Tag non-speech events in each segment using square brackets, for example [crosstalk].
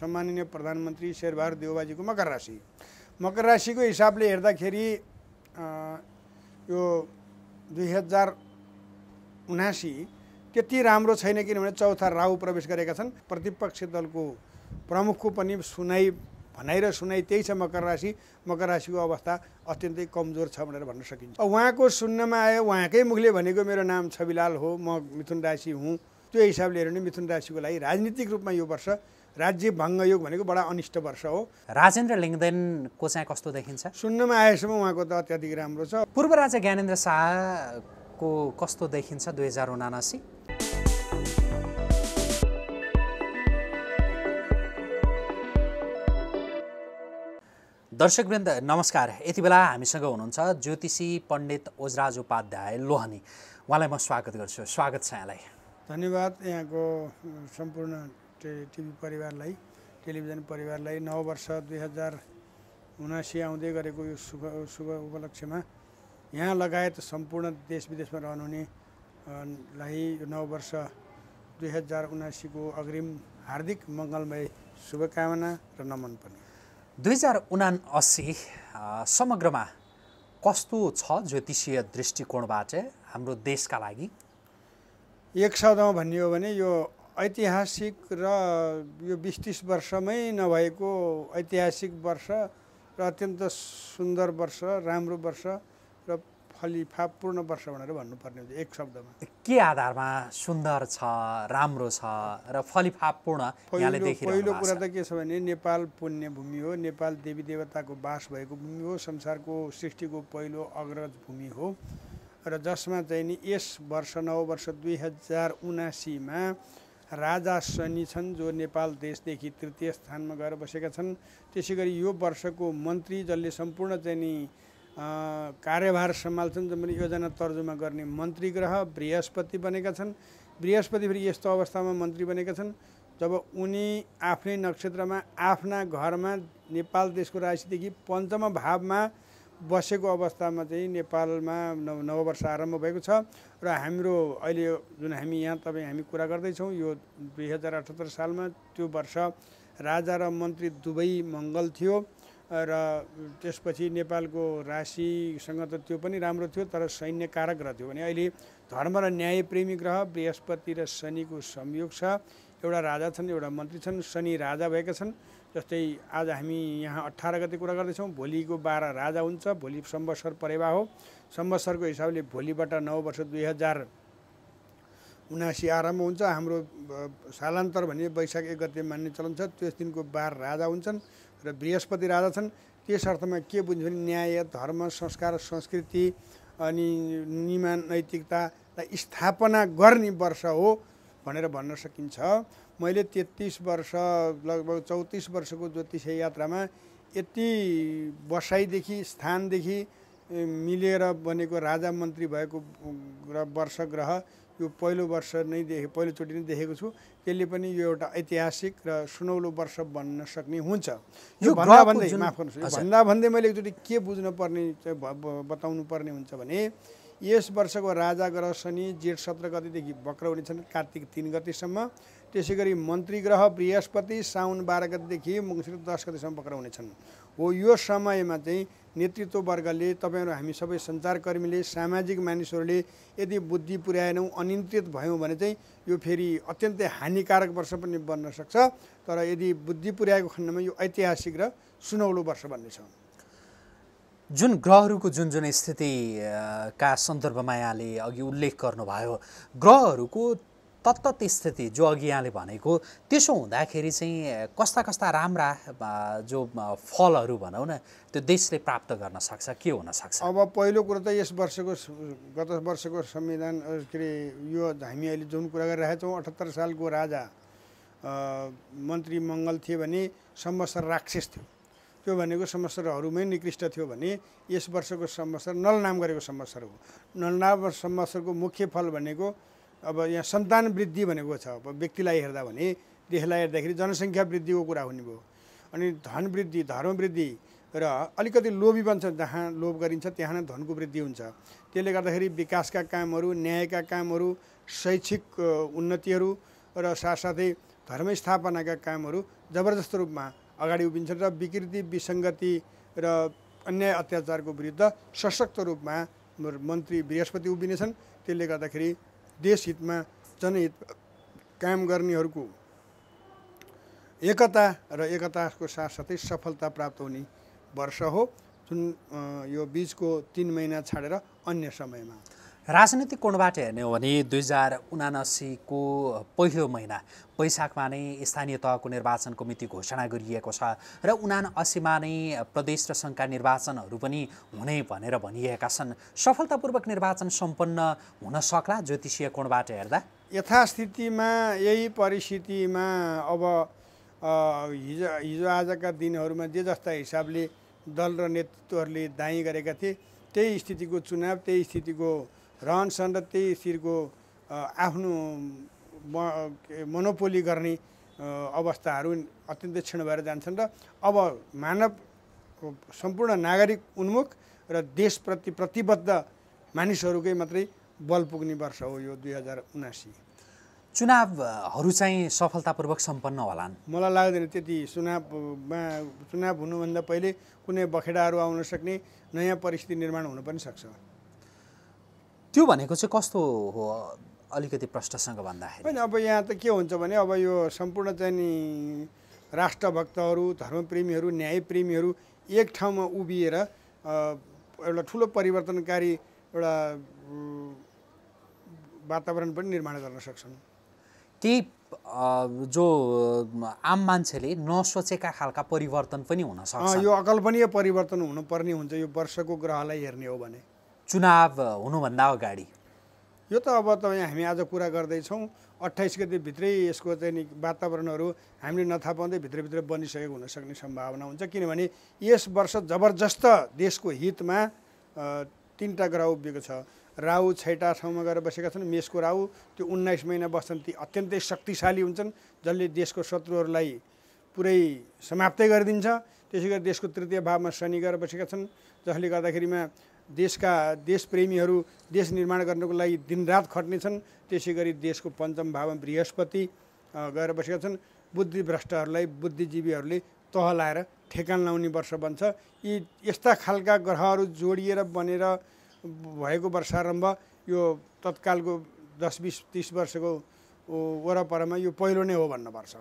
सम्माननीय प्रधानमन्त्री शेरबहादुर देवबाजीको मकर राशि मकर राशिको हिसाबले हेर्दाखेरि यो दुई हजार उनासी त्यति राम्रो छैन किनभने चौथा राहु प्रवेश गरेका छन् प्रतिपक्षी दलको प्रमुखको पनि सुनाइ भनाइ र सुनाइ त्यही छ मकर राशि मकर राशिको अवस्था अत्यन्तै कमजोर छ भनेर भन्न सकिन्छ उहाँको सुन्नमा आयो उहाँकै मुखले भनेको मेरो नाम छविलाल हो म मिथुन राशि हुँ त्यो हिसाबले हेऱ्यो भने मिथुन राशिको लागि राजनीतिक रूपमा यो वर्ष राज्य योग भनेको बडा अनिष्ट वर्ष हो राजेन्द्र लिङ्गदेनको चाहिँ कस्तो देखिन्छ सुन्नमा आएसम्म उहाँको त अत्याधिक राम्रो छ पूर्व राजा ज्ञानेन्द्र शाहको कस्तो देखिन्छ दुई हजार उनासी दर्शकवृन्द नमस्कार यति बेला हामीसँग हुनुहुन्छ ज्योतिषी पण्डित ओजराज उपाध्याय लोहनी उहाँलाई म स्वागत गर्छु स्वागत छ यहाँलाई धन्यवाद यहाँको सम्पूर्ण टिभी परिवारलाई टेलिभिजन परिवारलाई नव वर्ष दुई हजार उनासी आउँदै गरेको यो शुभ शुभ उपलक्ष्यमा यहाँ लगायत सम्पूर्ण देश विदेशमा रहनुहुने लाई यो नव वर्ष दुई हजार उनासीको अग्रिम हार्दिक मङ्गलमय शुभकामना र नमन पनि दुई हजार उना असी समग्रमा कस्तो छ ज्योतिषीय दृष्टिकोणबाट हाम्रो देशका लागि एक शब्दमा भन्ने हो भने यो ऐतिहासिक र यो बिस तिस वर्षमै नभएको ऐतिहासिक वर्ष र अत्यन्त सुन्दर वर्ष राम्रो वर्ष र फलिफापूर्ण वर्ष भनेर भन्नुपर्ने हुन्छ एक शब्दमा के आधारमा सुन्दर छ राम्रो छ र फलिफापूर्ण पहिलो कुरा त के छ भने नेपाल पुण्य भूमि हो नेपाल देवी देवताको बास भएको भूमि हो संसारको सृष्टिको पहिलो अग्रज भूमि हो र जसमा चाहिँ नि यस वर्ष नौ वर्ष दुई हजार उनासीमा राजा शनि छन् जो नेपाल देशदेखि तृतीय स्थानमा गएर बसेका छन् त्यसै गरी यो वर्षको मन्त्री जसले सम्पूर्ण चाहिँ नि कार्यभार सम्हाल्छन् जसले योजना तर्जुमा गर्ने मन्त्री ग्रह बृहस्पति बनेका छन् बृहस्पति फेरि यस्तो अवस्थामा मन्त्री बनेका छन् जब उनी आफ्नै नक्षत्रमा आफ्ना घरमा नेपाल देशको राशिदेखि पञ्चम भावमा बसेको अवस्थामा चाहिँ नेपालमा नव नववर्ष आरम्भ भएको छ र हाम्रो अहिले जुन हामी यहाँ तपाईँ हामी कुरा गर्दैछौँ यो दुई हजार अठहत्तर सालमा त्यो वर्ष राजा र मन्त्री दुवै मङ्गल थियो र त्यसपछि नेपालको राशिसँग त त्यो पनि राम्रो थियो तर सैन्य कारक ग्रह थियो भने अहिले धर्म र न्यायप्रेमी ग्रह बृहस्पति र शनिको संयोग छ एउटा राजा छन् एउटा मन्त्री छन् शनि राजा भएका छन् जस्तै आज हामी यहाँ अठार गते कुरा गर्दैछौँ भोलिको बाह्र राजा हुन्छ भोलि सम्वत्सर परेवा हो सम्वत्सरको हिसाबले भोलिबाट नौ वर्ष दुई हजार उनासी आरम्भ हुन्छ हाम्रो सालान्तर भने वैशाख एक गते मान्ने चलन छ त्यस दिनको बार राजा हुन्छन् र बृहस्पति राजा छन् त्यस अर्थमा के बुझ्यो भने न्याय धर्म संस्कार संस्कृति अनि निमा नैतिकतालाई स्थापना गर्ने वर्ष हो भनेर भन्न सकिन्छ मैले तेत्तिस वर्ष लगभग चौतिस वर्षको ज्योतिष यात्रामा यति बसाइदेखि स्थानदेखि मिलेर बनेको राजा मन्त्री भएको वर्ष ग्रह यो पहिलो वर्ष नै देखे पहिलोचोटि नै देखेको छु त्यसले पनि यो एउटा ऐतिहासिक र सुनौलो वर्ष बन्न सक्ने हुन्छ यो भन्दा भन्दै माफ गर्नु भन्दा भन्दै मैले एकचोटि के बुझ्नुपर्ने बताउनु पर्ने हुन्छ भने यस वर्षको राजा ग्रह शनि जेठ सत्र गतिदेखि बक्र हुनेछन् कार्तिक तिन गतिसम्म त्यसै गरी मन्त्री ग्रह बृहस्पति साउन बाह्र गतिदेखि मङ्सिर दस गतिसम्म पक्राउ हुनेछन् हो यो समयमा चाहिँ नेतृत्ववर्गले तपाईँहरू हामी सबै सञ्चारकर्मीले सामाजिक मानिसहरूले यदि बुद्धि पुर्याएनौँ अनियन्त्रित भयौँ भने चाहिँ यो फेरि अत्यन्तै हानिकारक वर्ष पनि बन्न सक्छ तर यदि बुद्धि पुर्याएको खण्डमा यो ऐतिहासिक र सुनौलो वर्ष भन्ने छ जुन ग्रहहरूको जुन जुन स्थितिका सन्दर्भमा यहाँले अघि उल्लेख गर्नुभयो ग्रहहरूको तत्त स्थिति जो अघि यहाँले भनेको त्यसो हुँदाखेरि चाहिँ कस्ता कस्ता राम्रा जो फलहरू भनौँ न त्यो देशले प्राप्त गर्न सक्छ के हुनसक्छ अब पहिलो कुरो त यस वर्षको गत वर्षको संविधान के अरे यो हामी अहिले जुन कुरा गरिरहेका छौँ अठहत्तर सालको राजा मन्त्री मङ्गल थिए भने संवत्सर राक्षस थियो त्यो भनेको संवत्सरहरूमै निकृष्ट थियो भने यस वर्षको संवत्सर नलनाम गरेको संवत्सर हो नलनाम संवत्सरको मुख्य फल भनेको अब यहाँ सन्तान वृद्धि भनेको छ अब व्यक्तिलाई हेर्दा भने देशलाई हेर्दाखेरि जनसङ्ख्या वृद्धिको कुरा हुने भयो अनि धन वृद्धि धर्म वृद्धि र अलिकति लोभी बन्छ जहाँ लोभ गरिन्छ त्यहाँ नै धनको वृद्धि हुन्छ त्यसले गर्दाखेरि विकासका कामहरू न्यायका कामहरू शैक्षिक उन्नतिहरू र साथसाथै धर्मस्थापनाका कामहरू जबरजस्त रूपमा अगाडि उभिन्छन् र विकृति विसङ्गति र अन्याय अत्याचारको विरुद्ध सशक्त रूपमा मन्त्री बृहस्पति उभिनेछन् त्यसले गर्दाखेरि देश हितमा जनहित काम गर्नेहरूको एकता र एकताको साथसाथै सफलता प्राप्त हुने वर्ष हो जुन यो बिचको तिन महिना छाडेर अन्य समयमा राजनीतिक कोणबाट हेर्ने हो भने दुई हजार उनासीको पहिलो महिना वैशाखमा नै स्थानीय तहको निर्वाचनको मिति घोषणा गरिएको छ र उना असीमा नै प्रदेश र सङ्घका निर्वाचनहरू पनि हुने भनेर भनिएका छन् सफलतापूर्वक निर्वाचन सम्पन्न हुन सक्ला ज्योतिषीय कोणबाट हेर्दा यथास्थितिमा यही परिस्थितिमा अब हिजो हिजो आजका दिनहरूमा जे जस्ता हिसाबले दल र नेतृत्वहरूले दाइँ गरेका थिए त्यही स्थितिको चुनाव त्यही स्थितिको रहन सहन र त्यही आफ्नो मनोपोली गर्ने अवस्थाहरू अत्यन्तै क्षण भएर जान्छन् र अब मानव सम्पूर्ण नागरिक उन्मुख र देशप्रति प्रतिबद्ध मानिसहरूकै मात्रै बल पुग्ने वर्ष हो यो दुई हजार उनासी चुनावहरू चाहिँ सफलतापूर्वक सम्पन्न होलान् मलाई लाग्दैन त्यति चुनावमा चुनाव हुनुभन्दा पहिले कुनै बखेडाहरू आउन सक्ने नयाँ परिस्थिति निर्माण हुन पनि सक्छ त्यो भनेको चाहिँ कस्तो हो अलिकति प्रष्टसँग भन्दाखेरि होइन अब यहाँ त के हुन्छ भने अब यो सम्पूर्ण चाहिँ नि राष्ट्रभक्तहरू धर्मप्रेमीहरू न्यायप्रेमीहरू एक ठाउँमा उभिएर एउटा ठुलो परिवर्तनकारी एउटा वातावरण पनि निर्माण गर्न सक्छन् ती जो आम मान्छेले नसोचेका खालका परिवर्तन पनि हुन सक्छ यो अकल्पनीय परिवर्तन हुनुपर्ने हुन्छ यो वर्षको ग्रहलाई हेर्ने हो भने चुनाव हुनुभन्दा अगाडि यो त अब तपाईँ हामी आज कुरा गर्दैछौँ अट्ठाइस गतिभित्रै यसको चाहिँ नि वातावरणहरू हामीले नथा पाउँदै भित्रभित्र बनिसकेको हुनसक्ने सम्भावना हुन्छ किनभने यस वर्ष जबरजस्त देशको हितमा तिनवटा ग्रह उभिएको छ राहु छैटा ठाउँमा गएर बसेका छन् मेषको राहु त्यो उन्नाइस महिना बस्छन् ती अत्यन्तै शक्तिशाली हुन्छन् जसले देशको शत्रुहरूलाई पुरै समाप्तै गरिदिन्छ त्यसै गरी देशको तृतीय भावमा शनि गएर बसेका छन् जसले गर्दाखेरिमा देशका देशप्रेमीहरू देश निर्माण गर्नको लागि दिनरात खट्नेछन् त्यसै गरी देशको पञ्चम भावमा बृहस्पति गएर बसेका छन् बुद्धिभ्रष्टहरूलाई बुद्धिजीवीहरूले तह लाएर ठेकान लाउने वर्ष बन्छ यी यस्ता खालका ग्रहहरू जोडिएर बनेर भएको वर्षारम्भ यो तत्कालको दस बिस तिस वर्षको वरपरमा यो पहिलो नै हो भन्नुपर्छ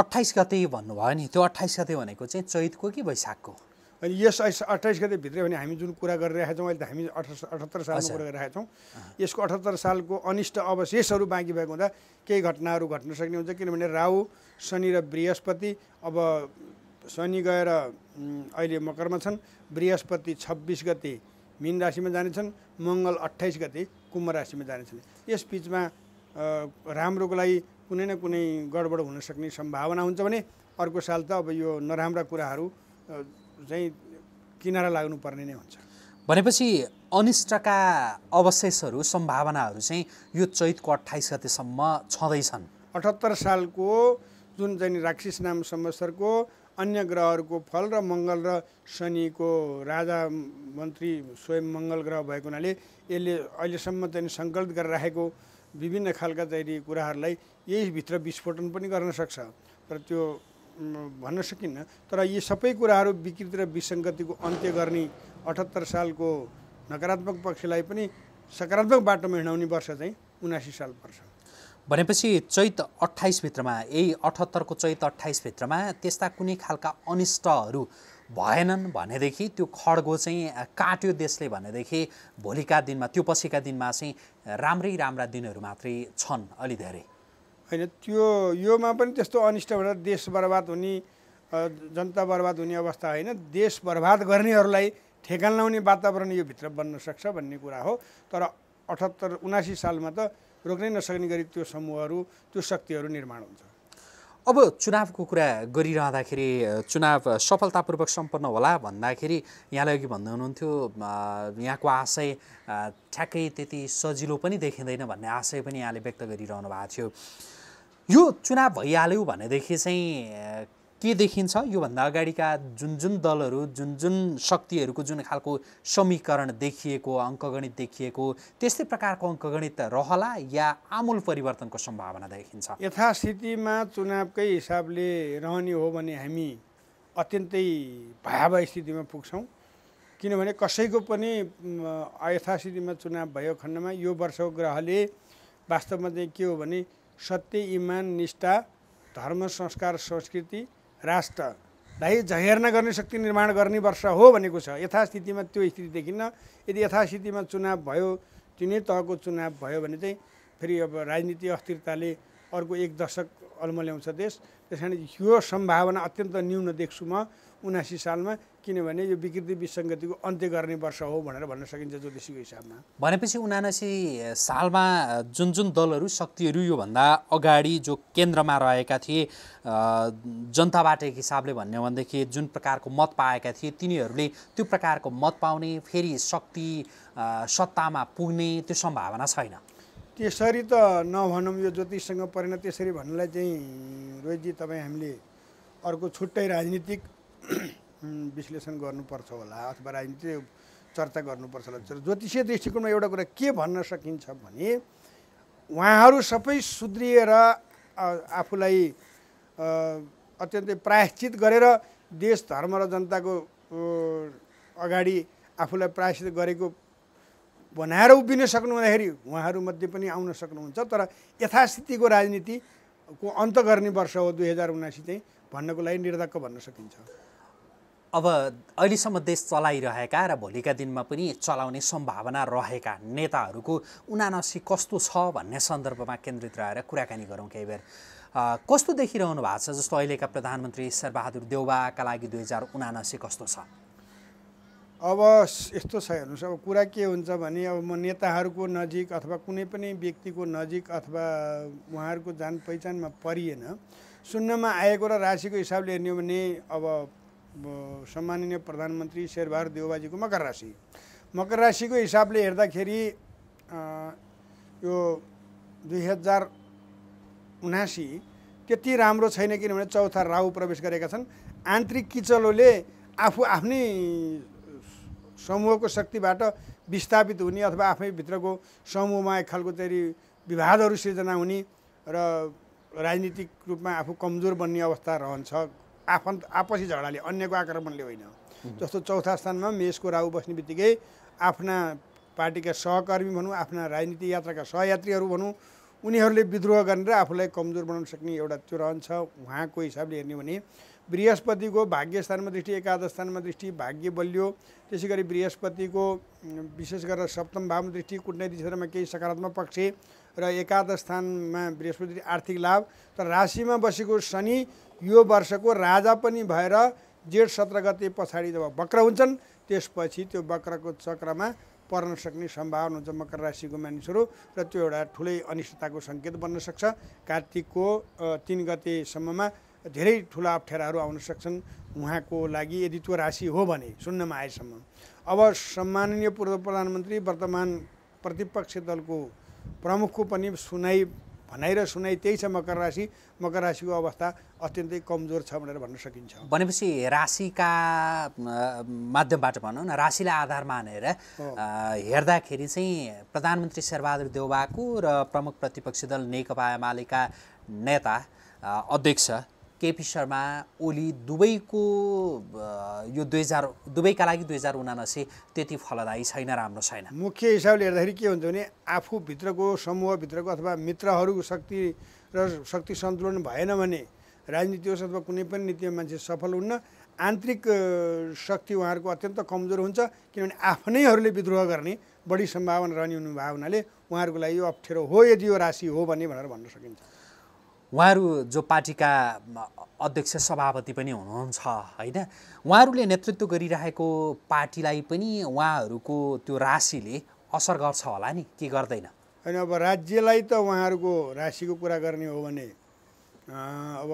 अट्ठाइस गते भन्नुभयो नि त्यो अट्ठाइस गते भनेको चाहिँ चैतको कि वैशाखको अनि यस अट्ठाइस गते भित्र भने हामी जुन कुरा गरिरहेका छौँ अहिले त हामी अठहत्तर सालमा कुरा गरिरहेका छौँ यसको अठहत्तर सालको अनिष्ट अवशेषहरू बाँकी भएको हुँदा केही घटनाहरू घट्न सक्ने हुन्छ किनभने राहु शनि र बृहस्पति अब शनि गएर अहिले मकरमा छन् बृहस्पति छब्बिस गते मिन राशिमा जानेछन् मङ्गल अट्ठाइस गते कुम्भ राशिमा जानेछन् यस बिचमा राम्रोको लागि कुनै न कुनै गडबड हुन सक्ने सम्भावना हुन्छ भने अर्को साल त अब यो नराम्रा कुराहरू चाहिँ किनारा लाग्नुपर्ने नै हुन्छ भनेपछि अनिष्टका अवशेषहरू सम्भावनाहरू चाहिँ यो चैतको अठाइस गतेसम्म छँदैछन् अठहत्तर सालको जुन चाहिँ राक्षस नाम संवत्सरको अन्य ग्रहहरूको फल र मङ्गल र शनिको राजा मन्त्री स्वयं मङ्गल ग्रह भएको हुनाले यसले अहिलेसम्म चाहिँ सङ्कलित गरेर राखेको विभिन्न खालका चाहिँ कुराहरूलाई यहीभित्र विस्फोटन पनि गर्न सक्छ र त्यो भन्न सकिन्न तर यी सबै कुराहरू विकृति र विसङ्गतिको अन्त्य गर्ने अठहत्तर सालको नकारात्मक पक्षलाई पनि सकारात्मक बाटोमा हिँडाउने वर्ष चाहिँ उनासी साल पर्छ भनेपछि चैत अठाइसभित्रमा यही अठहत्तरको चैत अठाइसभित्रमा त्यस्ता कुनै खालका अनिष्टहरू भएनन् भनेदेखि त्यो खड्गो चाहिँ काट्यो देशले भनेदेखि भोलिका दिनमा त्यो पछिका दिनमा चाहिँ राम्रै राम्रा दिनहरू मात्रै छन् अलि धेरै होइन त्यो योमा पनि त्यस्तो अनिष्टबाट देश बर्बाद हुने जनता बर्बाद हुने अवस्था होइन देश बर्बाद गर्नेहरूलाई ठेगान लाउने वातावरण यो भित्र बन्न सक्छ भन्ने कुरा हो तर अठहत्तर उनासी सालमा त रोक्नै नसक्ने गरी त्यो समूहहरू त्यो शक्तिहरू निर्माण हुन्छ अब चुनावको कुरा गरिरहँदाखेरि चुनाव सफलतापूर्वक सम्पन्न होला भन्दाखेरि यहाँले अघि भन्दै हुनुहुन्थ्यो यहाँको आशय ठ्याक्कै त्यति सजिलो पनि देखिँदैन भन्ने आशय पनि यहाँले व्यक्त गरिरहनु भएको थियो यो चुनाव भइहाल्यो भनेदेखि चाहिँ के देखिन्छ योभन्दा अगाडिका जुन जुन दलहरू जुन जुन शक्तिहरूको जुन खालको समीकरण देखिएको अङ्कगणित देखिएको त्यस्तै प्रकारको अङ्कगणित रहला या आमूल परिवर्तनको सम्भावना देखिन्छ यथास्थितिमा चुनावकै हिसाबले रहने हो भने हामी अत्यन्तै भयावह स्थितिमा पुग्छौँ किनभने कसैको पनि यथास्थितिमा चुनाव भयो खण्डमा यो वर्षको ग्रहले वास्तवमा चाहिँ के हो भने सत्य इमान निष्ठा धर्म संस्कार संस्कृति राष्ट्रलाई झहेर्न गर्ने शक्ति निर्माण गर्ने वर्ष हो भनेको छ यथास्थितिमा त्यो स्थिति देखिन्न यदि यथास्थितिमा चुनाव भयो तिनै तहको चुनाव भयो भने चाहिँ फेरि अब राजनीति अस्थिरताले अर्को एक दशक अल्मल्याउँछ देश त्यस कारण यो सम्भावना अत्यन्त न्यून देख्छु म उनासी सालमा किनभने यो विकृति विसङ्गतिको अन्त्य गर्ने वर्ष हो भनेर भन्न सकिन्छ ज्योतिषीको हिसाबमा भनेपछि उनासी सालमा जुन जुन दलहरू शक्तिहरू योभन्दा अगाडि जो केन्द्रमा रहेका थिए जनताबाट एक हिसाबले भन्यो भनेदेखि जुन प्रकारको मत पाएका थिए तिनीहरूले त्यो प्रकारको मत पाउने फेरि शक्ति सत्तामा पुग्ने त्यो सम्भावना छैन त्यसरी त नभनौँ यो ज्योतिषसँग परेन त्यसरी भन्नलाई चाहिँ रोजी तपाईँ हामीले अर्को छुट्टै राजनीतिक विश्लेषण गर्नुपर्छ होला अथवा राजनीति चर्चा गर्नुपर्छ होला ज्योतिषीय दृष्टिकोणमा एउटा कुरा के भन्न सकिन्छ भने उहाँहरू सबै सुध्रिएर आफूलाई अत्यन्तै प्रायश्चित गरेर देश धर्म र जनताको अगाडि आफूलाई प्रायश्चित गरेको बनाएर उभिन सक्नु हुँदाखेरि उहाँहरूमध्ये पनि आउन सक्नुहुन्छ तर यथास्थितिको राजनीतिको अन्त गर्ने वर्ष हो दुई हजार उनासी चाहिँ भन्नको लागि निर्धक्क भन्न सकिन्छ अब अहिलेसम्म देश चलाइरहेका र भोलिका दिनमा पनि चलाउने सम्भावना रहेका नेताहरूको उनानसी कस्तो छ भन्ने सन्दर्भमा केन्द्रित रहेर कुराकानी गरौँ केही बेर कस्तो देखिरहनु भएको छ जस्तो अहिलेका प्रधानमन्त्री शेरबहादुर देउवाका लागि दुई हजार उनासी कस्तो छ अब यस्तो छ हेर्नुहोस् अब कुरा के हुन्छ भने अब म नेताहरूको नजिक अथवा कुनै पनि व्यक्तिको नजिक अथवा उहाँहरूको जान पहिचानमा परिएन सुन्नमा आएको र राशिको हिसाबले हेर्ने हो भने अब सम्माननीय प्रधानमन्त्री शेरबहादुर देवबाजीको मकर राशि मकर राशिको हिसाबले हेर्दाखेरि यो दुई हजार उनासी त्यति राम्रो छैन किनभने चौथा राहु प्रवेश गरेका छन् आन्तरिक किचलोले आफू आफ्नै समूहको शक्तिबाट विस्थापित हुने अथवा आफै भित्रको समूहमा एक खालको चाहिँ विवादहरू सृजना हुने र राजनीतिक रूपमा आफू कमजोर बन्ने अवस्था रहन्छ आफन्त आपसी झगडाले अन्यको आक्रमणले होइन जस्तो चौथा स्थानमा मेषको राहु बस्ने बित्तिकै आफ्ना पार्टीका सहकर्मी भनौँ आफ्ना राजनीति यात्राका सहयात्रीहरू भनौँ उनीहरूले विद्रोह गरेर आफूलाई कमजोर बनाउन सक्ने एउटा त्यो रहन्छ उहाँको हिसाबले हेर्ने भने बृहस्पतिको भाग्य स्थानमा दृष्टि एकादश स्थानमा दृष्टि भाग्य बलियो त्यसै गरी बृहस्पतिको विशेष गरेर सप्तम भावमा दृष्टि कुटनैतिक क्षेत्रमा केही सकारात्मक पक्ष र एकादश स्थानमा बृहस्पति आर्थिक लाभ तर राशिमा बसेको शनि यो वर्षको राजा पनि भएर जेठ सत्र गते पछाडि जब बक्र हुन्छन् त्यसपछि त्यो बक्रको चक्रमा पर्न सक्ने सम्भावना हुन्छ मकर राशिको मानिसहरू र त्यो एउटा ठुलै अनिष्टताको सङ्केत बन्न सक्छ कार्तिकको तिन गतेसम्ममा धेरै ठुला अप्ठ्याराहरू आउन सक्छन् उहाँको लागि यदि त्यो राशि हो भने सुन्नमा आएसम्म अब सम्माननीय पूर्व प्रधानमन्त्री वर्तमान प्रतिपक्षी दलको प्रमुखको पनि सुनाइ भनाइ र सुनाइ त्यही छ मकर राशि मकर राशिको अवस्था अत्यन्तै कमजोर छ भनेर भन्न सकिन्छ भनेपछि राशिका माध्यमबाट भनौँ न राशिलाई आधार मानेर हेर्दाखेरि चाहिँ प्रधानमन्त्री शेरबहादुर देउबाको र प्रमुख प्रतिपक्षी दल नेकपा एमालेका नेता अध्यक्ष केपी शर्मा ओली दुवैको यो दुई हजार दुवैका लागि दुई हजार उनासी त्यति फलदायी छैन राम्रो छैन मुख्य हिसाबले हेर्दाखेरि के हुन्छ भने आफूभित्रको समूहभित्रको अथवा मित्रहरूको शक्ति र शक्ति सन्तुलन भएन भने राजनीति होस् अथवा कुनै पनि नीतिमा मान्छे सफल हुन्न आन्तरिक शक्ति उहाँहरूको अत्यन्त कमजोर हुन्छ किनभने आफ्नैहरूले विद्रोह गर्ने बढी सम्भावना रहने हुनुभएको हुनाले उहाँहरूको लागि यो अप्ठ्यारो हो यदि यो राशि हो भन्ने भनेर भन्न सकिन्छ उहाँहरू जो पार्टीका अध्यक्ष सभापति पनि हुनुहुन्छ होइन उहाँहरूले नेतृत्व गरिरहेको पार्टीलाई पनि उहाँहरूको त्यो राशिले असर गर्छ होला नि के गर्दैन होइन अब राज्यलाई त उहाँहरूको राशिको कुरा गर्ने हो भने अब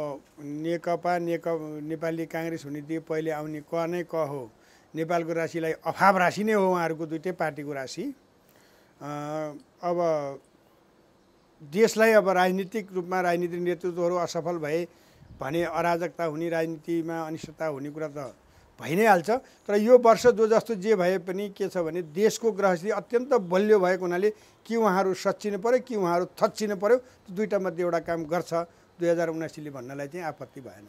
नेकपा नेक नेपाली काङ्ग्रेस हुने त्यो पहिले आउने क नै क हो नेपालको राशिलाई अभाव राशि नै हो उहाँहरूको दुइटै पार्टीको राशि अब देशलाई अब राजनीतिक रूपमा राजनीतिक नेतृत्वहरू असफल भए भने अराजकता हुने राजनीतिमा अनिश्चितता हुने कुरा त भइ नै हाल्छ तर यो वर्ष जो जस्तो जे भए पनि के छ भने देशको ग्रहस्थिति अत्यन्त बलियो भएको हुनाले कि उहाँहरू सचिनु पऱ्यो कि उहाँहरू थचिनु पऱ्यो त्यो दुइटा मध्ये एउटा काम गर्छ दुई हजार उनासीले भन्नलाई चाहिँ आपत्ति भएन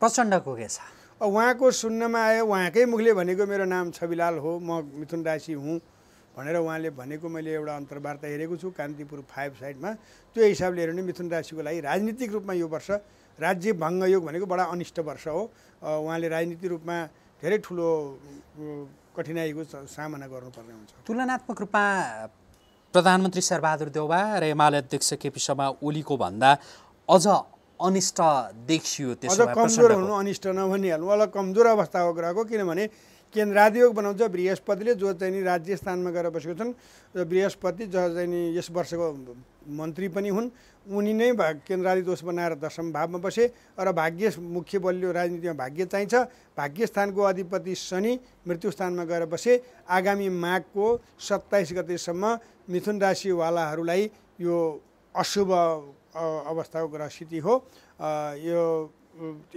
प्रचण्डको के छ उहाँको सुन्नमा आयो उहाँकै मुखले भनेको मेरो नाम छविलाल हो म मिथुन राशि हुँ भनेर उहाँले भनेको मैले एउटा अन्तर्वार्ता हेरेको छु कान्तिपुर फाइभ साइडमा त्यो हिसाबले हेऱ्यो भने मिथुन राशिको लागि राजनीतिक रूपमा यो वर्ष राज्य भङ्गयोग भनेको बडा अनिष्ट वर्ष हो उहाँले राजनीतिक रूपमा धेरै ठुलो कठिनाइको सामना गर्नुपर्ने हुन्छ तुलनात्मक रूपमा प्रधानमन्त्री शेरबहादुर देउवा र एमाले अध्यक्ष केपी शर्मा ओलीको भन्दा अझ अनिष्ट देखियो त्यसो कमजोर हुनु अनिष्ट नभनिहाल्नु अलग कमजोर अवस्था हो ग्रहको किनभने केन्द्राधियोग बनाउँछ बृहस्पतिले जो चाहिँ नि राज्य स्थानमा गएर बसेको छन् र बृहस्पति जो चाहिँ नि यस वर्षको मन्त्री पनि हुन् उनी नै भा दोष बनाएर दशम भावमा बसे र भाग्य मुख्य बलियो राजनीतिमा भाग्य चाहिन्छ भाग्य स्थानको अधिपति शनि मृत्यु स्थानमा गएर बसे आगामी माघको सत्ताइस गतेसम्म मिथुन राशिवालाहरूलाई यो अशुभ अवस्थाको ग्रह स्थिति हो यो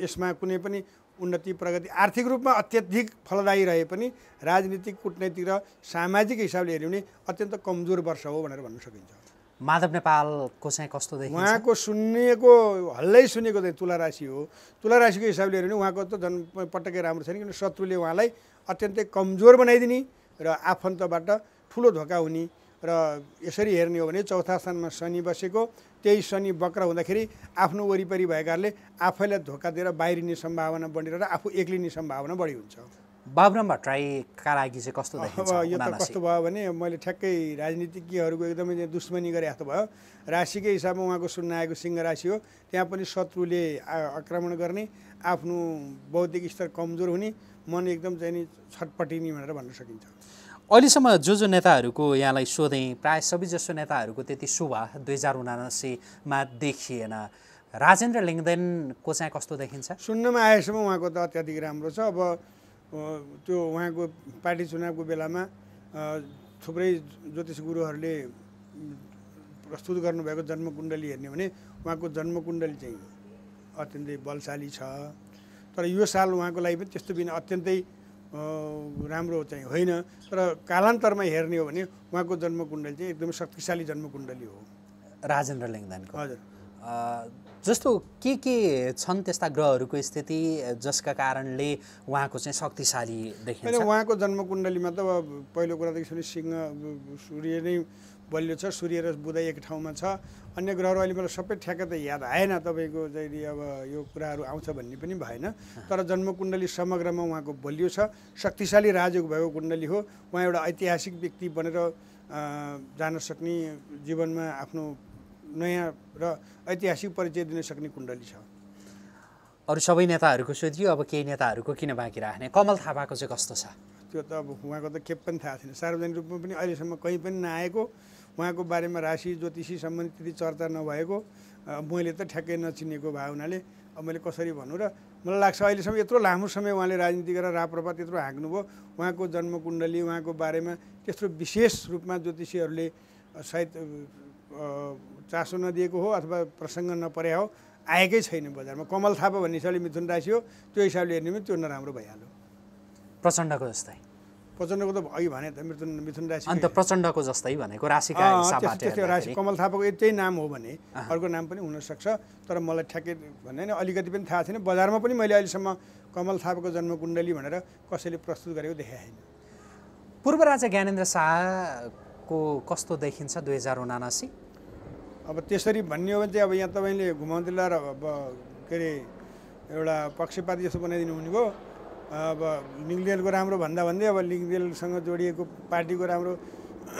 यसमा कुनै पनि उन्नति प्रगति आर्थिक रूपमा अत्यधिक फलदायी रहे पनि राजनीतिक कुटनैतिक र सामाजिक हिसाबले हेऱ्यो भने अत्यन्त कमजोर वर्ष हो भनेर भन्न सकिन्छ माधव नेपालको चाहिँ कस्तो उहाँको सुन्नेको हल्लै सुनेको चाहिँ तुला राशि हो तुला राशिको हिसाबले हेऱ्यो भने उहाँको त झन् पटक्कै राम्रो छैन किनभने शत्रुले उहाँलाई अत्यन्तै कमजोर बनाइदिने र आफन्तबाट ठुलो धोका हुने र यसरी हेर्ने हो भने चौथा स्थानमा शनि बसेको केही शनि वक्र हुँदाखेरि आफ्नो वरिपरि भएकाहरूले आफैलाई धोका दिएर बाहिरिने सम्भावना बढेर आफू एक्लिने सम्भावना बढी हुन्छ बाबुराम भट्टराईका लागि चाहिँ कस्तो अब यो त कस्तो भयो भने मैले ठ्याक्कै राजनीतिज्ञहरूको एकदमै दुश्मनी गरे जस्तो भयो राशिकै हिसाबमा उहाँको सुन्न आएको सिंह राशि हो त्यहाँ पनि शत्रुले आक्रमण गर्ने आफ्नो बौद्धिक स्तर कमजोर हुने मन एकदम चाहिँ नि छटपटिने भनेर भन्न सकिन्छ अहिलेसम्म जो जो नेताहरूको यहाँलाई सोधेँ प्रायः सबैजसो नेताहरूको त्यति शोभा दुई हजार उनासीमा देखिएन राजेन्द्र लिङ्गदेनको चाहिँ कस्तो देखिन्छ सुन्नमा आएसम्म उहाँको त अत्याधिक राम्रो छ अब त्यो उहाँको पार्टी चुनावको बेलामा थुप्रै ज्योतिष गुरुहरूले प्रस्तुत गर्नुभएको जन्मकुण्डली हेर्ने भने उहाँको जन्मकुण्डली चाहिँ अत्यन्तै बलशाली छ तर यो साल उहाँको लागि पनि त्यस्तो बिना अत्यन्तै राम्रो चाहिँ होइन तर कालान्तरमा हेर्ने हो भने उहाँको जन्मकुण्डली चाहिँ एकदमै शक्तिशाली जन्मकुण्डली हो राजेन्द्र लेङ्दानको हजुर जस्तो के के छन् त्यस्ता ग्रहहरूको स्थिति जसका कारणले उहाँको चाहिँ शक्तिशाली देखिन्छ उहाँको जन्मकुण्डलीमा त पहिलो कुरा कुरादेखि सिंह सूर्य नै बलियो छ सूर्य र बुध एक ठाउँमा छ अन्य ग्रहहरू अहिले मलाई सबै ठ्याक्क त याद आएन तपाईँको जहिले अब यो कुराहरू आउँछ भन्ने पनि भएन तर जन्मकुण्डली समग्रमा उहाँको बलियो छ शक्तिशाली राजयोग भएको कुण्डली हो उहाँ एउटा ऐतिहासिक व्यक्ति बनेर जान सक्ने जीवनमा आफ्नो नयाँ र ऐतिहासिक परिचय दिन सक्ने कुण्डली छ अरू सबै नेताहरूको सोधियो अब केही नेताहरूको किन बाँकी राख्ने कमल थापाको चाहिँ कस्तो छ त्यो त अब उहाँको त खेप पनि थाहा थिएन सार्वजनिक रूपमा पनि अहिलेसम्म कहीँ पनि नआएको उहाँको बारेमा राशि ज्योतिषी सम्बन्धी त्यति चर्चा नभएको मैले त ठ्याक्कै नचिनेको भए हुनाले अब मैले कसरी भनौँ र मलाई लाग्छ अहिलेसम्म यत्रो लामो समय उहाँले राजनीति गरेर राप्रपा त्यत्रो हाँक्नुभयो उहाँको जन्मकुण्डली उहाँको बारेमा त्यस्तो विशेष रूपमा ज्योतिषीहरूले सायद चासो नदिएको हो अथवा प्रसङ्ग नपरे हो आएकै छैन बजारमा कमल थापा भन्ने हिसाबले मिथुन राशि हो त्यो हिसाबले हेर्ने पनि त्यो नराम्रो भइहाल्यो प्रचण्डको जस्तै प्रचण्डको त अघि भने त मिथुन मिथुन राशि अन्त प्रचण्डको जस्तै भनेको राशिका त्यस्तै राशि कमल थापाको यतै नाम हो भने अर्को नाम पनि हुनसक्छ तर मलाई ठ्याक्कै भने अलिकति पनि थाहा छैन बजारमा पनि मैले अहिलेसम्म कमल थापाको जन्मकुण्डली भनेर कसैले प्रस्तुत गरेको देखाएको छैन पूर्व राजा ज्ञानेन्द्र शाहको कस्तो देखिन्छ दुई हजार उनासी अब त्यसरी भन्ने हो भने चाहिँ अब यहाँ तपाईँले घुमाउँदै ल के अरे एउटा पक्षपाती जस्तो बनाइदिनु हुने भयो अब लिङ्गदेलको राम्रो भन्दा भन्दै अब लिङ्गदेलसँग जोडिएको पार्टीको राम्रो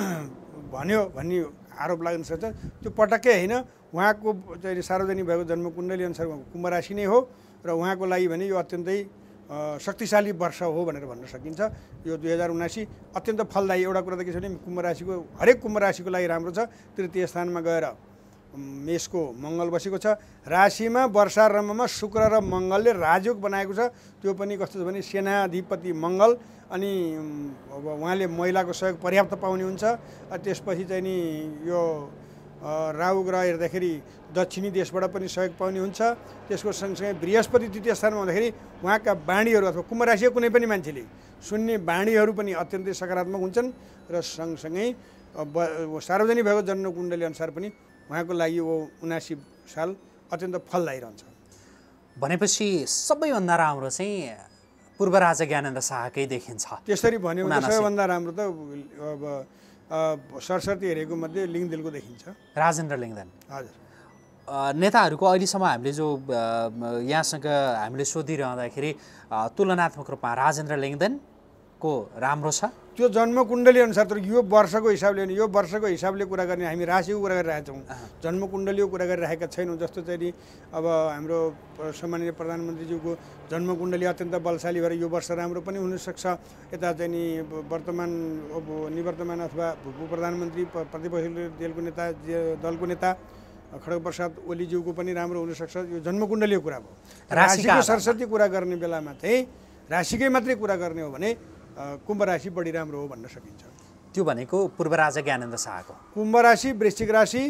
[clears throat] भन्यो भन्ने आरोप लाग्न सक्छ त्यो पटक्कै होइन उहाँको चाहिँ सार्वजनिक भएको जन्मकुण्डली अनुसार कुम्भ राशि नै हो र उहाँको लागि भने यो अत्यन्तै शक्तिशाली वर्ष हो भनेर भन्न सकिन्छ यो दुई हजार उनासी अत्यन्त फलदायी एउटा कुरा त के छ भने कुम्भ राशिको हरेक कुम्भ राशिको लागि राम्रो छ तृतीय स्थानमा गएर मेषको मङ्गल बसेको छ राशिमा वर्षा वर्षारम्भमा शुक्र र मङ्गलले राजयोग बनाएको छ त्यो पनि कस्तो छ भने सेनाधिपति मङ्गल अनि अब उहाँले महिलाको सहयोग पर्याप्त पाउने हुन्छ त्यसपछि चाहिँ नि यो राहु ग्रह हेर्दाखेरि दक्षिणी देशबाट पनि सहयोग पाउने हुन्छ त्यसको सँगसँगै बृहस्पति तृतीय स्थानमा हुँदाखेरि उहाँका बाणीहरू अथवा कुम्भ राशिको कुनै पनि मान्छेले सुन्ने बाणीहरू पनि अत्यन्तै सकारात्मक हुन्छन् र सँगसँगै सार्वजनिक भएको जन्मकुण्डली अनुसार पनि उहाँको लागि ऊ उनासी साल अत्यन्त फलदायी रहन्छ भनेपछि सबैभन्दा राम्रो चाहिँ पूर्व राजा ज्ञानेन्द्र शाहकै देखिन्छ त्यसरी भन्यो भने सबैभन्दा राम्रो त अब सरस्वती हेरेको मध्ये लिङ्गदेलको देखिन्छ राजेन्द्र लिङ्गदेन हजुर नेताहरूको अहिलेसम्म हामीले जो यहाँसँग हामीले सोधिरहँदाखेरि तुलनात्मक रूपमा राजेन्द्र लिङ्गदेन को राम्रो छ त्यो जन्मकुण्डली अनुसार तर यो वर्षको हिसाबले यो वर्षको हिसाबले कुरा गर्ने हामी राशिको कुरा गरिरहेका छौँ जन्म कुरा गरिरहेका छैनौँ जस्तो चाहिँ नि अब हाम्रो सम्माननीय प्रधानमन्त्रीज्यूको जन्म कुण्डली अत्यन्त बलशाली भएर यो वर्ष राम्रो पनि हुनसक्छ यता चाहिँ नि वर्तमान अब निवर्तमान अथवा भूप प्रधानमन्त्री प्रतिपक्षी दलको नेता दलको नेता खड्ग प्रसाद ओलीज्यूको पनि राम्रो हुनसक्छ यो जन्मकुण्डलीको कुरा भयो राशिको सरस्वती कुरा गर्ने बेलामा चाहिँ राशिकै मात्रै कुरा गर्ने हो भने कुम्भ राशि बढी राम्रो हो भन्न सकिन्छ त्यो भनेको पूर्व राजा ज्ञानन्द शाहको कुम्भ राशि वृश्चिक राशि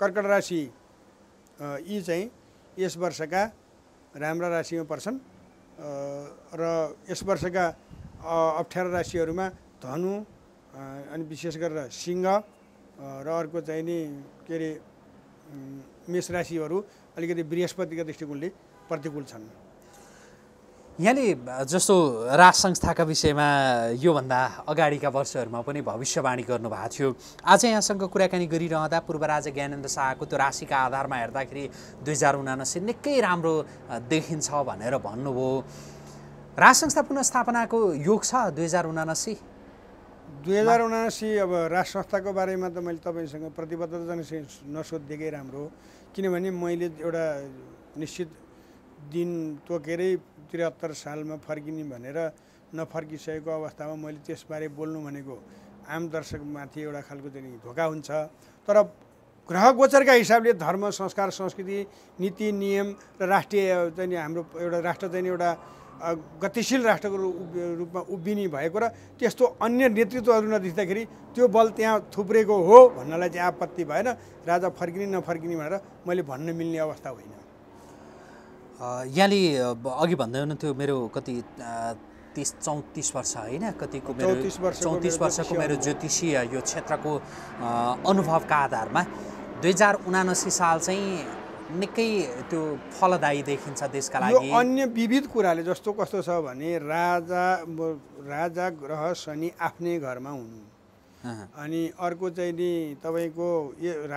कर्कट राशि यी चाहिँ यस वर्षका राम्रा राशिमा पर्छन् र यस वर्षका अप्ठ्यारो राशिहरूमा धनु अनि विशेष गरेर सिंह र अर्को चाहिँ नि के अरे मेष राशिहरू अलिकति बृहस्पतिका दृष्टिकोणले प्रतिकूल छन् यहाँले जस्तो राज संस्थाका विषयमा योभन्दा अगाडिका वर्षहरूमा पनि भविष्यवाणी गर्नुभएको थियो आज यहाँसँग कुराकानी गरिरहँदा पूर्व राजा ज्ञानेन्द्र शाहको त्यो राशिका आधारमा हेर्दाखेरि दुई हजार उनासी निकै राम्रो देखिन्छ भनेर भन्नुभयो राज संस्था पुनस्थापनाको योग छ दुई हजार उनासी दुई हजार उनासी अब राज संस्थाको बारेमा त मैले तपाईँसँग प्रतिबद्धता नसोधेकै राम्रो किनभने मैले एउटा निश्चित दिन तोकेरै त्रिहत्तर सालमा फर्किने भनेर नफर्किसकेको अवस्थामा मैले त्यसबारे बोल्नु भनेको आम दर्शकमाथि एउटा खालको चाहिँ धोका हुन्छ तर ग्रह गोचरका हिसाबले धर्म संस्कार संस्कृति नीति नियम र राष्ट्रिय चाहिँ हाम्रो एउटा राष्ट्र चाहिँ एउटा गतिशील राष्ट्रको रूपमा उभिनी भएको र त्यस्तो अन्य नेतृत्वहरू नदेख्दाखेरि त्यो बल त्यहाँ थुप्रेको हो भन्नलाई चाहिँ आपत्ति भएन राजा फर्किने नफर्किने भनेर मैले भन्न मिल्ने अवस्था होइन यहाँले अघि भन्दै हुनुहुन्थ्यो मेरो कति तिस चौतिस वर्ष होइन कतिको मेरो चौतिस वर्षको मेरो ज्योतिषीय यो क्षेत्रको अनुभवका आधारमा दुई हजार उनासी साल चाहिँ निकै त्यो फलदायी देखिन्छ देशका लागि अन्य विविध कुराले जस्तो कस्तो छ भने राजा राजा ग्रह शनि आफ्नै घरमा हुनु अनि अर्को चाहिँ नि तपाईँको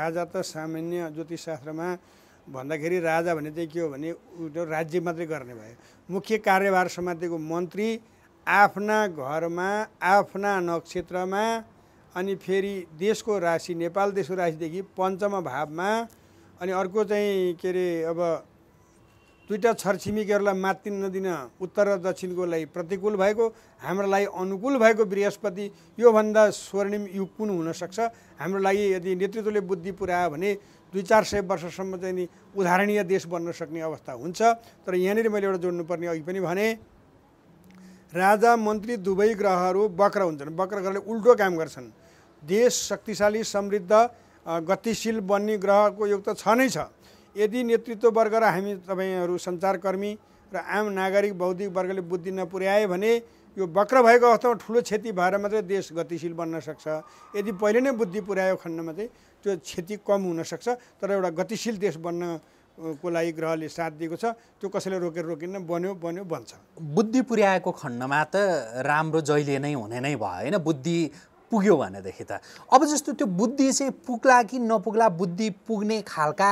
राजा त सामान्य ज्योतिषशास्त्रमा शास्त्रमा भन्दाखेरि राजा भने चाहिँ के हो भने त्यो राज्य मात्रै गर्ने भयो मुख्य कार्यभार समातेको मन्त्री आफ्ना घरमा आफ्ना नक्षत्रमा अनि फेरि देशको राशि नेपाल देशको राशिदेखि पञ्चम भावमा अनि अर्को चाहिँ के अरे अब दुईवटा छरछिमेकीहरूलाई मातिन नदिन उत्तर र दक्षिणको लागि प्रतिकूल भएको हाम्रो लागि अनुकूल भएको बृहस्पति योभन्दा स्वर्णिम युग कुन हुनसक्छ हाम्रो लागि यदि नेतृत्वले बुद्धि पुऱ्यायो भने दुई चार सय वर्षसम्म चाहिँ नि उदाहरणीय देश बन्न सक्ने अवस्था हुन्छ तर यहाँनिर मैले एउटा जोड्नुपर्ने अघि पनि भने राजा मन्त्री दुवै ग्रहहरू बक्र हुन्छन् वक्र ग्रहले उल्टो काम गर्छन् देश शक्तिशाली समृद्ध गतिशील बन्ने ग्रहको योग त छ नै छ यदि नेतृत्ववर्ग र हामी तपाईँहरू सञ्चारकर्मी र आम नागरिक बौद्धिक वर्गले बुद्धि नपुर्याए भने यो वक्र भएको अवस्थामा ठुलो क्षति भएर मात्रै देश गतिशील बन्न सक्छ यदि पहिले नै बुद्धि पुर्यायो खण्डमा चाहिँ त्यो क्षति कम हुनसक्छ तर एउटा गतिशील देश बन्न को लागि ग्रहले साथ दिएको छ त्यो कसैले रोकेर रोकिन्न बन्यो बन्यो बन्छ बुद्धि पुर्याएको खण्डमा त राम्रो जहिले नै हुने नै भयो होइन बुद्धि पुग्यो भनेदेखि त अब जस्तो त्यो बुद्धि चाहिँ पुग्ला कि नपुग्ला बुद्धि पुग्ने खालका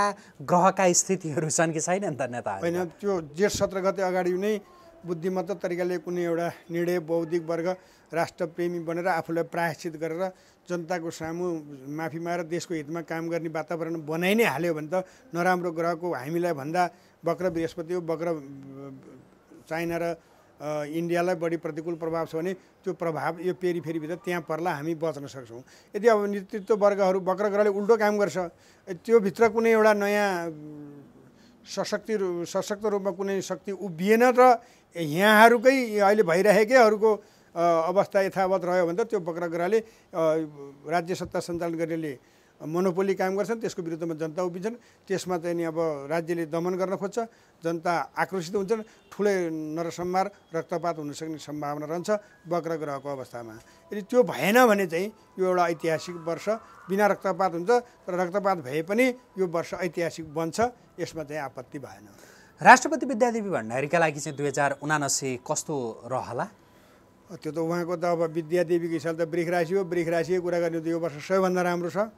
ग्रहका स्थितिहरू छन् कि छैन नि त नेता होइन त्यो जेठ सत्र गते अगाडि नै बुद्धिमत्त तरिकाले कुनै एउटा निर्णय बौद्धिक वर्ग राष्ट्रप्रेमी बनेर आफूलाई प्रायश्चित गरेर जनताको सामु माफी मागेर देशको हितमा काम गर्ने वातावरण बनाइ नै हाल्यो भने त नराम्रो ग्रहको हामीलाई भन्दा बक्र बृहस्पति हो बक्र चाइना र इन्डियालाई बढी प्रतिकूल प्रभाव छ भने त्यो प्रभाव यो पेरी फेरिभित्र त्यहाँ पर्ला हामी बच्न सक्छौँ यदि अब नेतृत्व वर्गहरू बक्र ग्रहले उल्टो काम गर्छ त्योभित्र कुनै एउटा नयाँ सशक्ति सशक्त रूपमा कुनै शक्ति उभिएन र यहाँहरूकै अहिले भइरहेकैहरूको अवस्था यथावत रह्यो भने त त्यो बक्रग्रहले राज्य सत्ता सञ्चालन गर्नेले मनोपोली काम गर्छन् त्यसको विरुद्धमा जनता उभिन्छन् त्यसमा चाहिँ नि अब राज्यले दमन गर्न खोज्छ जनता आक्रोशित हुन्छन् ठुलै नरसम्हार रक्तपात हुन सक्ने सम्भावना रहन्छ वक्रग्रहको अवस्थामा यदि त्यो भएन भने चाहिँ यो एउटा ऐतिहासिक वर्ष बिना रक्तपात हुन्छ र रक्तपात भए पनि यो वर्ष ऐतिहासिक बन्छ यसमा चाहिँ आपत्ति भएन राष्ट्रपति विद्यादेवी भण्डारीका लागि चाहिँ दुई हजार उनासी कस्तो रहला त्यो त उहाँको त अब विद्यादेवीको हिसाब त वृख राशि हो वृख राशिको कुरा गर्ने त यो वर्ष सबैभन्दा राम्रो छ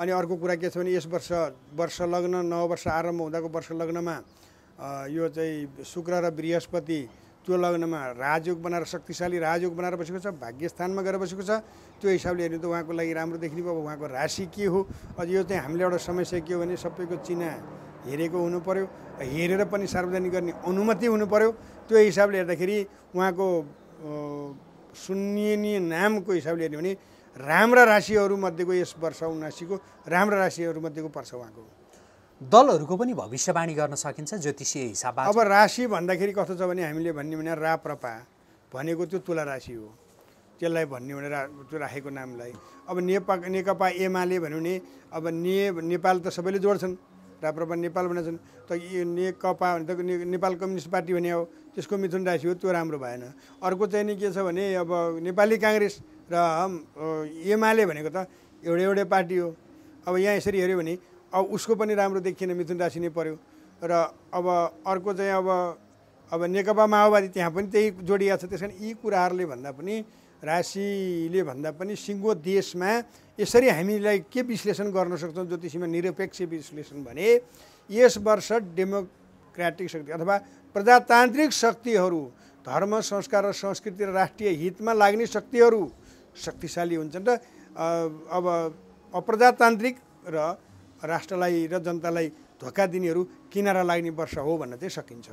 अनि अर्को कुरा के छ भने यस वर्ष वर्ष लग्न नव वर्ष आरम्भ हुँदाको वर्ष लग्नमा यो चाहिँ शुक्र र बृहस्पति त्यो लग्नमा राजयोग बनाएर शक्तिशाली राजयोग बनाएर बसेको छ भाग्यस्थानमा गएर बसेको छ त्यो हिसाबले हेर्ने त उहाँको लागि राम्रो देखिने भयो उहाँको राशि के हो अझ यो चाहिँ हामीले एउटा समस्या के हो भने सबैको चिना हेरेको हुनु पऱ्यो हेरेर पनि सार्वजनिक गर्ने अनुमति हुनु पऱ्यो त्यो हिसाबले हेर्दाखेरि उहाँको सुन्निनीय नामको हिसाबले हेर्ने भने राम्रा राशिहरूमध्येको यस वर्ष उन्नासीको राम्रा राशिहरूमध्येको पर्छ उहाँको दलहरूको पनि भविष्यवाणी गर्न सकिन्छ ज्योतिषीय हिसाबमा अब राशि भन्दाखेरि कस्तो छ भने हामीले भन्यो भने राप्रपा भनेको त्यो तुला राशि हो त्यसलाई भन्ने भने रा, त्यो राखेको नामलाई अब नेपा नेकपा एमाले भन्यो भने अब ने नेपाल त सबैले जोड्छन् राप्रपा नेपाल छन् त नेकपा भने त नेपाल कम्युनिस्ट पार्टी भने हो त्यसको मिथुन राशि हो त्यो राम्रो भएन अर्को चाहिँ नि के छ भने अब नेपाली काङ्ग्रेस र एमाले भनेको त एउटै एउटै पार्टी हो अब यहाँ यसरी हेऱ्यो भने अब उसको पनि राम्रो देखिएन मिथुन राशि नै पऱ्यो र अब अर्को चाहिँ अब अब नेकपा माओवादी त्यहाँ पनि त्यही जोडिएको छ त्यस कारण यी कुराहरूले भन्दा पनि राशिले भन्दा पनि सिङ्गो देशमा यसरी हामीलाई के विश्लेषण गर्न सक्छौँ ज्योतिषीमा निरपेक्ष विश्लेषण भने यस वर्ष डेमोक्रेटिक शक्ति अथवा प्रजातान्त्रिक शक्तिहरू धर्म संस्कार र संस्कृति र राष्ट्रिय हितमा लाग्ने शक्तिहरू शक्तिशाली हुन्छन् र अब अप्रजातान्त्रिक र राष्ट्रलाई र जनतालाई धोका दिनेहरू किनारा लाग्ने वर्ष हो भन्न चाहिँ सकिन्छ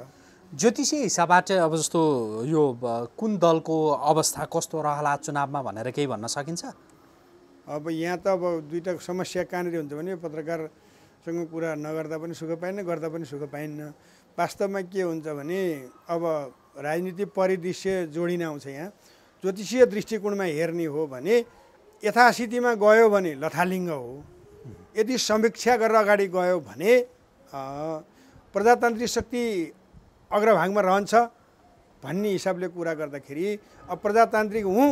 ज्योतिषीय हिसाबबाट अब जस्तो यो कुन दलको अवस्था कस्तो रहला चुनावमा भनेर केही भन्न सकिन्छ अब यहाँ त अब दुईवटा समस्या कहाँनिर हुन्छ भने पत्रकारसँग कुरा नगर्दा पनि सुख पाइन्न गर्दा पनि सुख पाइन्न वास्तवमा के हुन्छ भने अब राजनीति परिदृश्य जोडिन आउँछ यहाँ ज्योतिषीय दृष्टिकोणमा हेर्ने हो भने यथास्थितिमा गयो भने लथालिङ्ग हो यदि समीक्षा गरेर अगाडि गयो भने प्रजातान्त्रिक शक्ति अग्रभागमा रहन्छ भन्ने हिसाबले कुरा गर्दाखेरि अब प्रजातान्त्रिक हुँ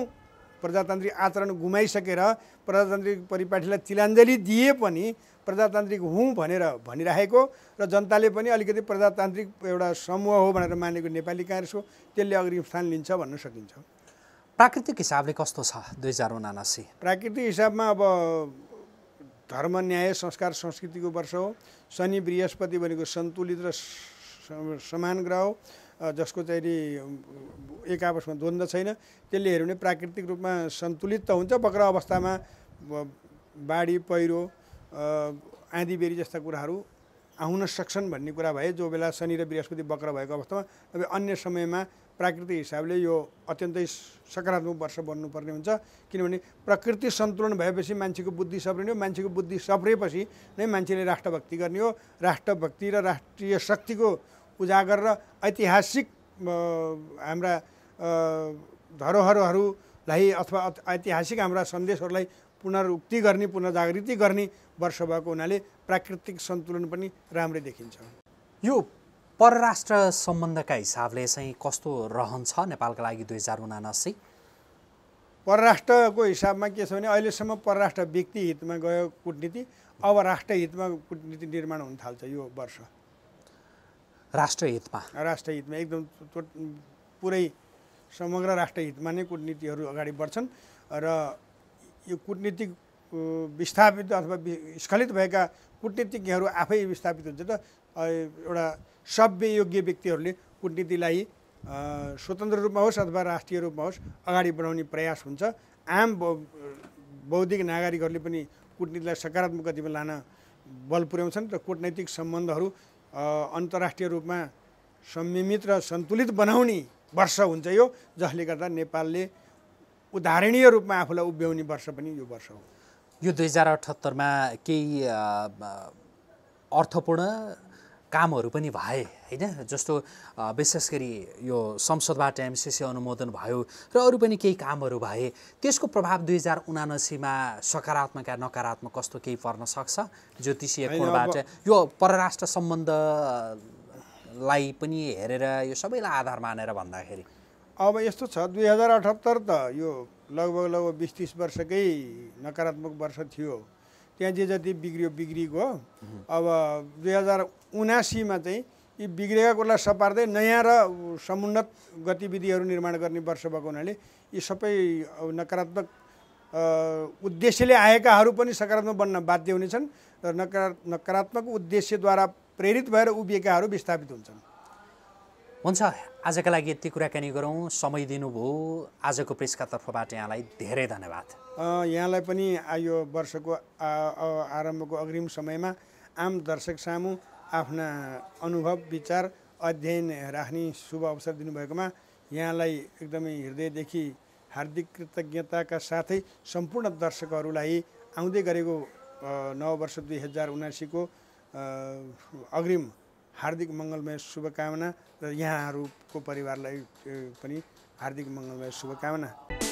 प्रजातान्त्रिक आचरण गुमाइसकेर प्रजातान्त्रिक परिपाटीलाई तिलाञ्जली दिए पनि प्रजातान्त्रिक हुँ भनेर भनिराखेको र जनताले पनि अलिकति प्रजातान्त्रिक एउटा समूह हो भनेर मानेको नेपाली काङ्ग्रेस त्यसले अग्रिम स्थान लिन्छ भन्न सकिन्छ प्राकृतिक हिसाबले कस्तो छ दुई हजार उनासी प्राकृतिक हिसाबमा अब धर्म न्याय संस्कार संस्कृतिको वर्ष हो शनि बृहस्पति भनेको सन्तुलित र समान ग्रह हो जसको चाहिँ नि एक आपसमा द्वन्द्व छैन त्यसले हेऱ्यो भने प्राकृतिक रूपमा सन्तुलित त हुन्छ बक्रा अवस्थामा बाढी पहिरो बेरी जस्ता कुराहरू आउन सक्छन् भन्ने कुरा भए जो बेला शनि र बृहस्पति बक्र भएको अवस्थामा अन्य समयमा प्राकृतिक हिसाबले यो अत्यन्तै सकारात्मक वर्ष बन्नुपर्ने हुन्छ किनभने प्रकृति सन्तुलन भएपछि मान्छेको बुद्धि सप्रिने हो मान्छेको बुद्धि सप्रिएपछि नै मान्छेले राष्ट्रभक्ति गर्ने हो राष्ट्रभक्ति र राष्ट्रिय शक्तिको उजागर र ऐतिहासिक हाम्रा धरोहरहरूलाई अथवा ऐतिहासिक हाम्रा सन्देशहरूलाई पुनरुक्ति गर्ने पुनर्जागृति गर्ने वर्ष भएको हुनाले प्राकृतिक सन्तुलन पनि राम्रै देखिन्छ यो परराष्ट्र सम्बन्धका हिसाबले चाहिँ कस्तो रहन्छ नेपालका लागि दुई हजार उनासी परराष्ट्रको हिसाबमा के छ भने अहिलेसम्म परराष्ट्र व्यक्ति हितमा गयो कुटनीति अब राष्ट्र हितमा कुटनीति निर्माण हुन थाल्छ यो वर्ष राष्ट्र हितमा राष्ट्र हितमा एकदम पुरै समग्र राष्ट्र हितमा नै कुटनीतिहरू अगाडि बढ्छन् र यो कुटनीति विस्थापित अथवा स्खलित भएका कुटनीतिज्ञहरू आफै विस्थापित हुन्छ त एउटा सभ्य योग्य व्यक्तिहरूले कुटनीतिलाई स्वतन्त्र रूपमा होस् अथवा राष्ट्रिय रूपमा होस् अगाडि बढाउने प्रयास हुन्छ आम बौद्धिक नागरिकहरूले पनि कुटनीतिलाई सकारात्मक गतिमा लान बल पुर्याउँछन् र कुटनैतिक सम्बन्धहरू अन्तर्राष्ट्रिय रूपमा संयमित र सन्तुलित बनाउने वर्ष हुन्छ यो जसले गर्दा नेपालले उदाहरणीय रूपमा आफूलाई उभ्याउने वर्ष पनि यो वर्ष हो यो दुई हजार अठहत्तरमा केही अर्थपूर्ण कामहरू पनि भए होइन जस्तो विशेष गरी यो संसदबाट एमसिसी अनुमोदन भयो र अरू पनि केही कामहरू भए त्यसको प्रभाव दुई हजार उनासीमा सकारात्मक या नकारात्मक कस्तो केही पर्न सक्छ ज्योतिषीय कोणबाट यो परराष्ट्र सम्बन्धलाई पनि हेरेर यो सबैलाई आधार मानेर भन्दाखेरि अब यस्तो छ दुई हजार अठहत्तर त यो लगभग लगभग बिस तिस वर्षकै नकारात्मक वर्ष थियो त्यहाँ जे जति बिग्रियो बिग्रिएको अब दुई हजार उनासीमा चाहिँ यी बिग्रेका कुरालाई सपार्दै नयाँ र समुन्नत गतिविधिहरू निर्माण गर्ने वर्ष भएको हुनाले यी सबै नकारात्मक उद्देश्यले आएकाहरू पनि सकारात्मक बन्न बाध्य हुनेछन् र नकारा नकारात्मक उद्देश्यद्वारा प्रेरित भएर उभिएकाहरू विस्थापित हुन्छन् हुन्छ आजका लागि यति कुराकानी गरौँ समय दिनुभयो आजको प्रेसका तर्फबाट यहाँलाई धेरै धन्यवाद यहाँलाई पनि यो वर्षको आरम्भको अग्रिम समयमा आम दर्शक सामु आफ्ना अनुभव विचार अध्ययन राख्ने शुभ अवसर दिनुभएकोमा यहाँलाई एकदमै हृदयदेखि हार्दिक कृतज्ञताका साथै सम्पूर्ण दर्शकहरूलाई आउँदै गरेको नव वर्ष दुई हजार उनासीको अग्रिम हार्दिक मङ्गलमय शुभकामना र यहाँहरूको परिवारलाई पनि हार्दिक मङ्गलमय शुभकामना